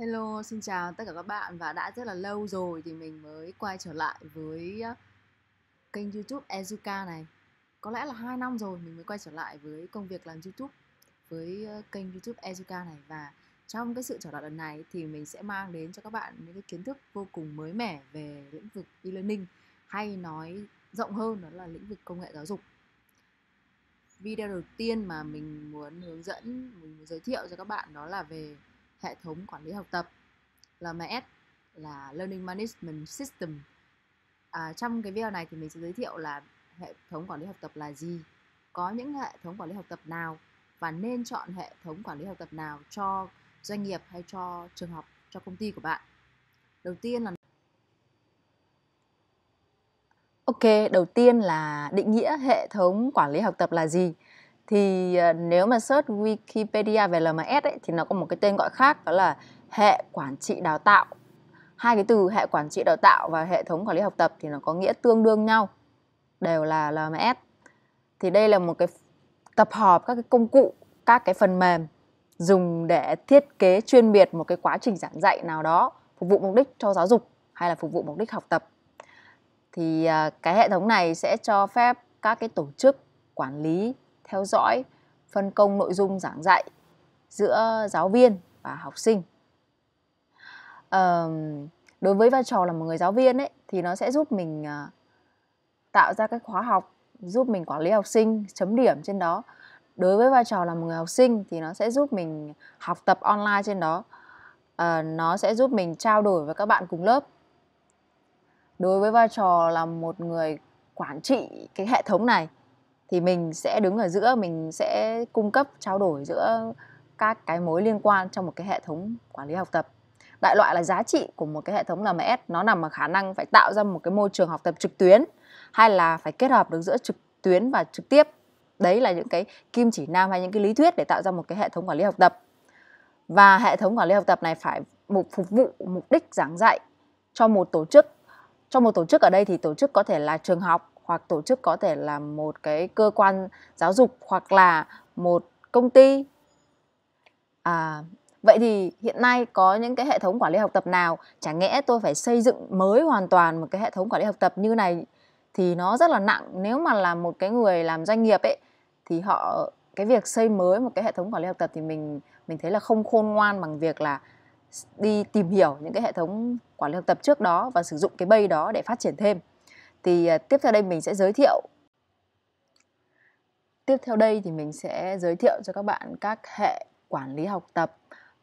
Hello, xin chào tất cả các bạn và đã rất là lâu rồi thì mình mới quay trở lại với kênh YouTube Ezuka này. Có lẽ là 2 năm rồi mình mới quay trở lại với công việc làm YouTube với kênh YouTube Ezuka này và trong cái sự trở lại lần này thì mình sẽ mang đến cho các bạn những cái kiến thức vô cùng mới mẻ về lĩnh vực e-learning hay nói rộng hơn đó là lĩnh vực công nghệ giáo dục. Video đầu tiên mà mình muốn hướng dẫn, mình muốn giới thiệu cho các bạn đó là về hệ thống quản lý học tập LMS là Learning Management System à, trong cái video này thì mình sẽ giới thiệu là hệ thống quản lý học tập là gì có những hệ thống quản lý học tập nào và nên chọn hệ thống quản lý học tập nào cho doanh nghiệp hay cho trường học cho công ty của bạn đầu tiên là ok đầu tiên là định nghĩa hệ thống quản lý học tập là gì thì uh, nếu mà search Wikipedia về LMS ấy, thì nó có một cái tên gọi khác đó là hệ quản trị đào tạo hai cái từ hệ quản trị đào tạo và hệ thống quản lý học tập thì nó có nghĩa tương đương nhau đều là LMS thì đây là một cái tập hợp các cái công cụ các cái phần mềm dùng để thiết kế chuyên biệt một cái quá trình giảng dạy nào đó phục vụ mục đích cho giáo dục hay là phục vụ mục đích học tập thì ờ, cái hệ thống này sẽ cho phép các cái tổ chức quản lý theo dõi phân công nội dung giảng dạy giữa giáo viên và học sinh à, đối với vai trò là một người giáo viên ấy thì nó sẽ giúp mình à, tạo ra cái khóa học giúp mình quản lý học sinh chấm điểm trên đó đối với vai trò là một người học sinh thì nó sẽ giúp mình học tập online trên đó à, nó sẽ giúp mình trao đổi với các bạn cùng lớp đối với vai trò là một người quản trị cái hệ thống này thì mình sẽ đứng ở giữa mình sẽ cung cấp trao đổi giữa các cái mối liên quan trong một cái hệ thống quản lý học tập đại loại là giá trị của một cái hệ thống LMS nó nằm ở khả năng phải tạo ra một cái môi trường học tập trực tuyến hay là phải kết hợp được giữa trực tuyến và trực tiếp đấy là những cái kim chỉ nam hay những cái lý thuyết để tạo ra một cái hệ thống quản lý học tập và hệ thống quản lý học tập này phải mục phục vụ mục đích giảng dạy cho một tổ chức cho một tổ chức ở đây thì tổ chức có thể là trường học hoặc tổ chức có thể là một cái cơ quan giáo dục hoặc là một công ty à, vậy thì hiện nay có những cái hệ thống quản lý học tập nào chả nghĩa tôi phải xây dựng mới hoàn toàn một cái hệ thống quản lý học tập như này thì nó rất là nặng nếu mà là một cái người làm doanh nghiệp ấy thì họ cái việc xây mới một cái hệ thống quản lý học tập thì mình mình thấy là không khôn ngoan bằng việc là đi tìm hiểu những cái hệ thống quản lý học tập trước đó và sử dụng cái bay đó để phát triển thêm thì à, tiếp theo đây mình sẽ giới thiệu tiếp theo đây thì mình sẽ giới thiệu cho các bạn các hệ quản lý học tập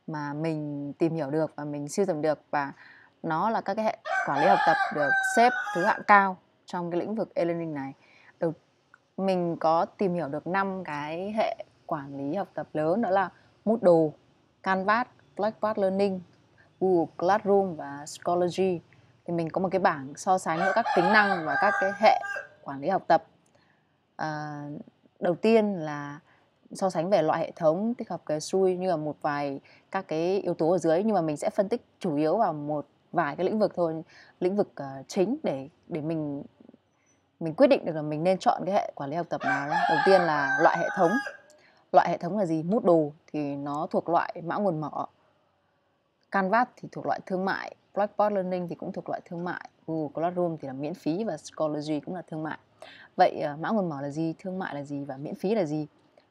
mà mình tìm hiểu được và mình siêu tầm được và nó là các cái hệ quản lý học tập được xếp thứ hạng cao trong cái lĩnh vực e-learning này. Đầu, mình có tìm hiểu được năm cái hệ quản lý học tập lớn đó là Moodle, Canvas, Blackboard Learning, Google Classroom và Schoology thì mình có một cái bảng so sánh giữa các tính năng và các cái hệ quản lý học tập à, đầu tiên là so sánh về loại hệ thống tích hợp cái SUI như là một vài các cái yếu tố ở dưới nhưng mà mình sẽ phân tích chủ yếu vào một vài cái lĩnh vực thôi lĩnh vực uh, chính để để mình mình quyết định được là mình nên chọn cái hệ quản lý học tập nào đó. đầu tiên là loại hệ thống loại hệ thống là gì Moodle thì nó thuộc loại mã nguồn mở Canvas thì thuộc loại thương mại Blackboard Learning thì cũng thuộc loại thương mại, Google Classroom thì là miễn phí và Schoology cũng là thương mại. Vậy ờ, mã nguồn mở là gì, thương mại là gì và miễn phí là gì?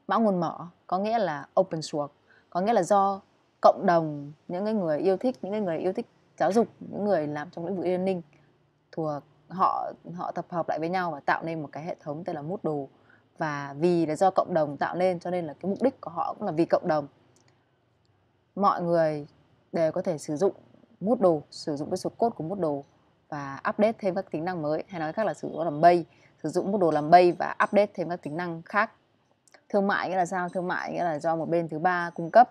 Mã nguồn mở có nghĩa là open source, có nghĩa là do cộng đồng những người yêu thích những người yêu thích giáo dục, những người làm trong lĩnh vực e-learning thuộc họ họ tập hợp lại với nhau và tạo nên một cái hệ thống tên là Moodle và vì là do cộng đồng tạo nên cho nên là cái mục đích của họ cũng là vì cộng đồng mọi người đều có thể sử dụng mút đồ sử dụng cái số code của mút đồ và update thêm các tính năng mới hay nói khác là sử dụng làm bay sử dụng mút đồ làm bay và update thêm các tính năng khác thương mại nghĩa là sao thương mại nghĩa là do một bên thứ ba cung cấp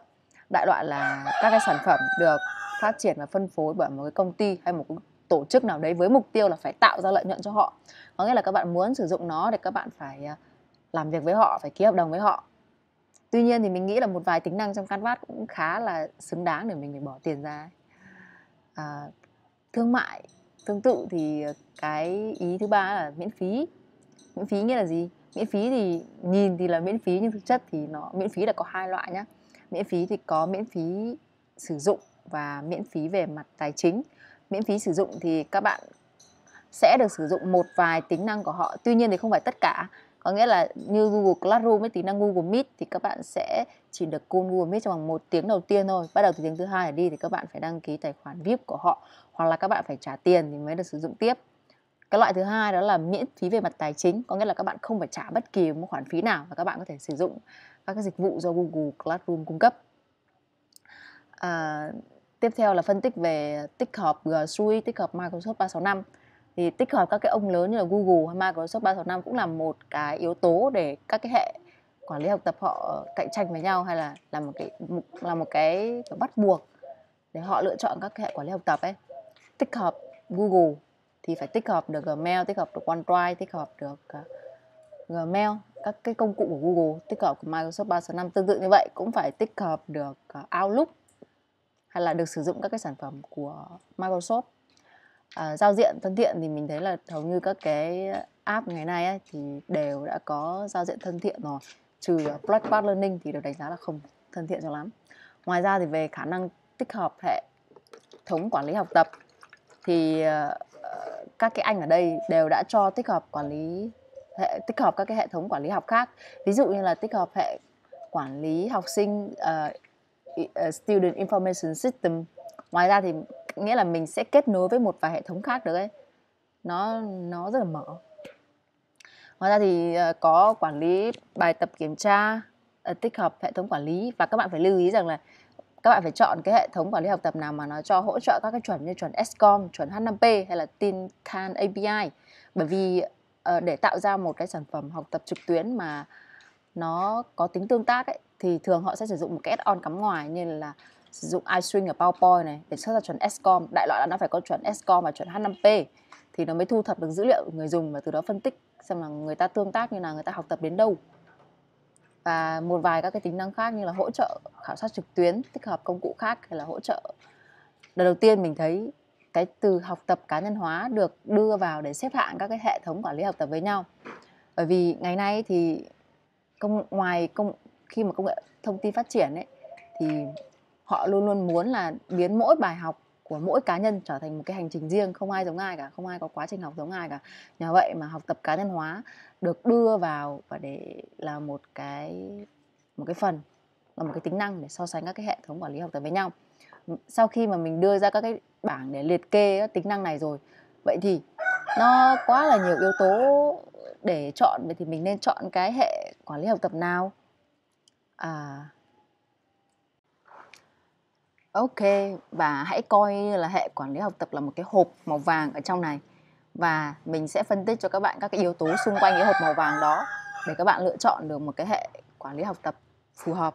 đại loại là các cái sản phẩm được phát triển và phân phối bởi một cái công ty hay một tổ chức nào đấy với mục tiêu là phải tạo ra lợi nhuận cho họ có nghĩa là các bạn muốn sử dụng nó để các bạn phải à, làm việc với họ phải ký hợp đồng với họ tuy nhiên thì mình nghĩ là một vài tính năng trong canvas cũng khá là xứng đáng để mình phải bỏ tiền ra ấy à, thương mại tương tự thì ờ, cái ý thứ ba là miễn phí miễn phí nghĩa là gì miễn phí thì nhìn thì là miễn phí nhưng thực chất thì nó miễn phí là có hai loại nhá miễn phí thì có miễn phí sử dụng và miễn phí về mặt tài chính miễn phí sử dụng thì các bạn sẽ được sử dụng một vài tính năng của họ tuy nhiên thì không phải tất cả có nghĩa là như Google Classroom với tính năng Google Meet thì các bạn sẽ chỉ được côn Google Meet trong vòng một tiếng đầu tiên thôi bắt đầu từ tiếng thứ hai đi thì các bạn phải đăng ký tài khoản VIP của họ hoặc là các bạn phải trả tiền thì mới được sử dụng tiếp cái loại thứ hai đó là miễn phí về mặt tài chính có nghĩa là các bạn không phải trả bất kỳ một khoản phí nào và các bạn có thể sử dụng các cái dịch vụ do Google Classroom cung cấp à, tiếp theo là phân tích về tích hợp G uh, Suite, tích hợp Microsoft 365 thì tích hợp các cái ông lớn như là Google hay Microsoft 365 cũng là một cái yếu tố để các cái hệ quản lý học tập họ cạnh tranh với nhau hay là là một cái là một cái bắt buộc để họ lựa chọn các hệ quản lý học tập ấy tích hợp Google thì phải tích hợp được Gmail tích hợp được OneDrive tích hợp được ờ, Gmail các cái công cụ của Google tích hợp của Microsoft 365 tương tự như vậy cũng phải tích hợp được ờ, Outlook hay là được sử dụng các cái sản phẩm của Microsoft à, giao diện thân thiện thì mình thấy là hầu như các cái app ngày nay ấy, thì đều đã có giao diện thân thiện rồi trừ ờ, Blackboard Learning thì được đánh giá là không thân thiện cho lắm ngoài ra thì về khả năng tích hợp hệ thống quản lý học tập thì uh, các cái anh ở đây đều đã cho tích hợp quản lý hệ tích hợp các cái hệ thống quản lý học khác ví dụ như là tích hợp hệ quản lý học sinh uh, student information system ngoài ra thì nghĩa là mình sẽ kết nối với một vài hệ thống khác được ấy nó nó rất là mở ngoài ra thì ờ, có quản lý bài tập kiểm tra ờ, tích hợp hệ thống quản lý và các bạn phải lưu ý rằng là các bạn phải chọn cái hệ thống quản lý học tập nào mà nó cho hỗ trợ các cái chuẩn như chuẩn SCOM, chuẩn H5P hay là Tin Can API bởi vì ờ, để tạo ra một cái sản phẩm học tập trực tuyến mà nó có tính tương tác ấy, thì thường họ sẽ sử dụng một cái add-on cắm ngoài như là sử dụng iString ở PowerPoint này để xuất ra chuẩn SCOM đại loại là nó phải có chuẩn SCOM và chuẩn H5P thì nó mới thu thập được dữ liệu của người dùng và từ đó phân tích xem là người ta tương tác như là người ta học tập đến đâu và một vài các cái tính năng khác như là hỗ trợ khảo sát trực tuyến tích hợp công cụ khác hay là hỗ trợ lần đầu tiên mình thấy cái từ học tập cá nhân hóa được đưa vào để xếp hạng các cái hệ thống quản lý học tập với nhau bởi vì ngày nay thì công ngoài công khi mà công nghệ thông tin phát triển ấy thì họ luôn luôn muốn là biến mỗi bài học của mỗi cá nhân trở thành một cái hành trình riêng không ai giống ai cả không ai có quá trình học giống ai cả nhờ vậy mà học tập cá nhân hóa được đưa vào và để là một cái một cái phần là một cái tính năng để so sánh các cái hệ thống quản lý học tập với nhau sau khi mà mình đưa ra các cái bảng để liệt kê các tính năng này rồi vậy thì nó quá là nhiều yếu tố để chọn vậy thì mình nên chọn cái hệ quản lý học tập nào à Ok và hãy coi là hệ quản lý học tập là một cái hộp màu vàng ở trong này và mình sẽ phân tích cho các bạn các cái yếu tố xung quanh cái hộp màu vàng đó để các bạn lựa chọn được một cái hệ quản lý học tập phù hợp.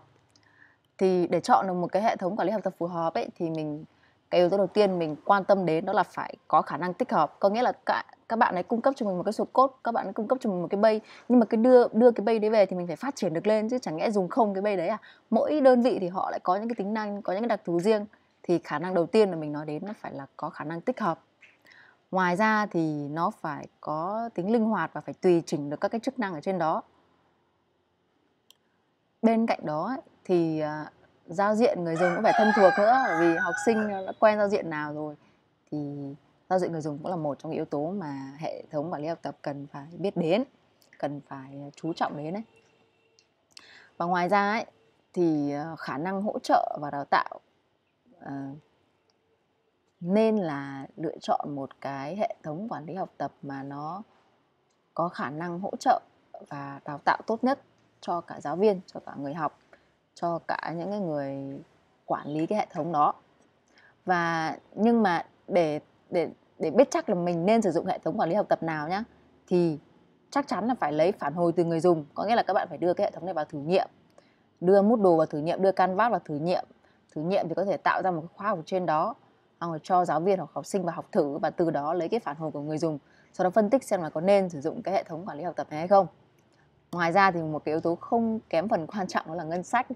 Thì để chọn được một cái hệ thống quản lý học tập phù hợp ấy thì mình cái yếu tố đầu tiên mình quan tâm đến đó là phải có khả năng tích hợp có nghĩa là các các bạn ấy cung cấp cho mình một cái số cốt, các bạn ấy cung cấp cho mình một cái bay nhưng mà cái đưa đưa cái bay đấy về thì mình phải phát triển được lên chứ chẳng lẽ dùng không cái bay đấy à mỗi đơn vị thì họ lại có những cái tính năng có những cái đặc thù riêng thì khả năng đầu tiên là mình nói đến nó phải là có khả năng tích hợp ngoài ra thì nó phải có tính linh hoạt và phải tùy chỉnh được các cái chức năng ở trên đó bên cạnh đó thì à, giao diện người dùng cũng phải thân thuộc nữa bởi vì học sinh đã quen giao diện nào rồi thì giao diện người dùng cũng là một trong những yếu tố mà hệ thống quản lý học tập cần phải biết đến cần phải chú trọng đến đấy và ngoài ra ấy, thì ờ, khả năng hỗ trợ và đào tạo uh, nên là lựa chọn một cái hệ thống quản lý học tập mà nó có khả năng hỗ trợ và đào tạo tốt nhất cho cả giáo viên cho cả người học cho cả những cái người quản lý cái hệ thống đó và nhưng mà để để để biết chắc là mình nên sử dụng hệ thống quản lý học tập nào nhá thì chắc chắn là phải lấy phản hồi từ người dùng có nghĩa là các bạn phải đưa cái hệ thống này vào thử nghiệm đưa đồ vào thử nghiệm đưa vát vào thử nghiệm thử nghiệm thì có thể tạo ra một khóa học trên đó hoặc là cho giáo viên hoặc học sinh vào học thử và từ đó lấy cái phản hồi của người dùng sau đó phân tích xem là có nên sử dụng cái hệ thống quản lý học tập này hay không ngoài ra thì một cái yếu tố không kém phần quan trọng đó là ngân sách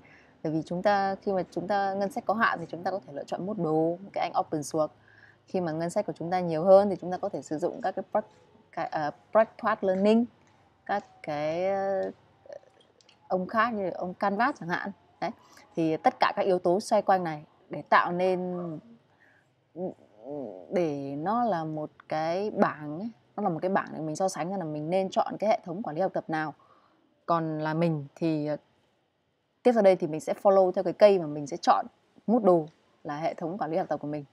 bởi vì chúng ta khi mà chúng ta ngân sách có hạn thì chúng ta có thể lựa chọn mua đồ cái anh open source khi mà ngân sách của chúng ta nhiều hơn thì chúng ta có thể sử dụng các cái, pr- cái uh, learning các cái uh, ông khác như ông Canvas chẳng hạn đấy thì tất cả các yếu tố xoay quanh này để tạo nên để nó là một cái bảng ấy, nó là một cái bảng để mình so sánh là mình nên chọn cái hệ thống quản lý học tập nào còn là mình thì ờ, tiếp sau đây thì mình sẽ follow theo cái cây mà mình sẽ chọn mút đồ là hệ thống quản lý học tập của mình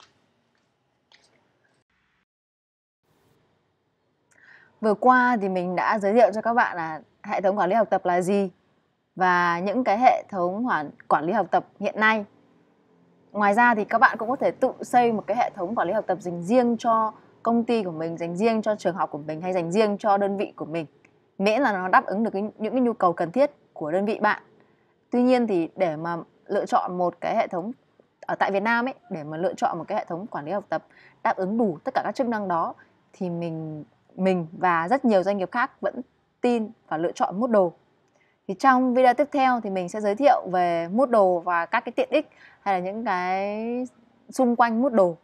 vừa qua thì mình đã giới thiệu cho các bạn là hệ thống quản lý học tập là gì và những cái hệ thống quản lý học tập hiện nay ngoài ra thì các bạn cũng có thể tự xây một cái hệ thống quản lý học tập dành riêng cho công ty của mình dành riêng cho trường học của mình hay dành riêng cho đơn vị của mình miễn là nó đáp ứng được cái, những cái nhu cầu cần thiết của đơn vị bạn tuy nhiên thì để mà lựa chọn một cái hệ thống ở tại Việt Nam ấy để mà lựa chọn một cái hệ thống quản lý học tập đáp ứng đủ tất cả các chức năng đó thì mình mình và rất nhiều doanh nghiệp khác vẫn tin và lựa chọn Moodle. Thì trong video tiếp theo thì mình sẽ giới thiệu về Moodle và các cái tiện ích hay là những cái xung quanh Moodle.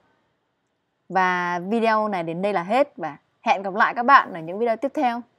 Và video này đến đây là hết và hẹn gặp lại các bạn ở những video tiếp theo.